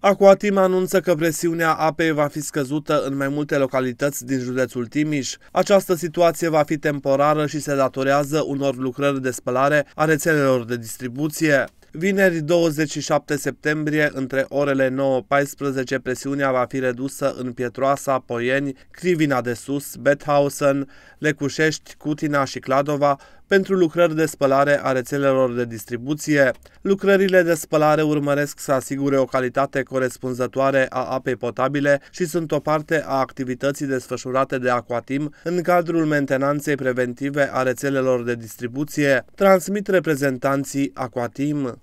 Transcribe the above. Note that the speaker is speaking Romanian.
Aquatim anunță că presiunea apei va fi scăzută în mai multe localități din județul Timiș. Această situație va fi temporară și se datorează unor lucrări de spălare a rețelelor de distribuție. Vineri 27 septembrie, între orele 9-14, presiunea va fi redusă în Pietroasa, Poieni, Crivina de Sus, Bethausen, Lecușești, Cutina și Cladova pentru lucrări de spălare a rețelelor de distribuție. Lucrările de spălare urmăresc să asigure o calitate corespunzătoare a apei potabile și sunt o parte a activității desfășurate de Aquatim în cadrul mentenanței preventive a rețelelor de distribuție, transmit reprezentanții Aquatim.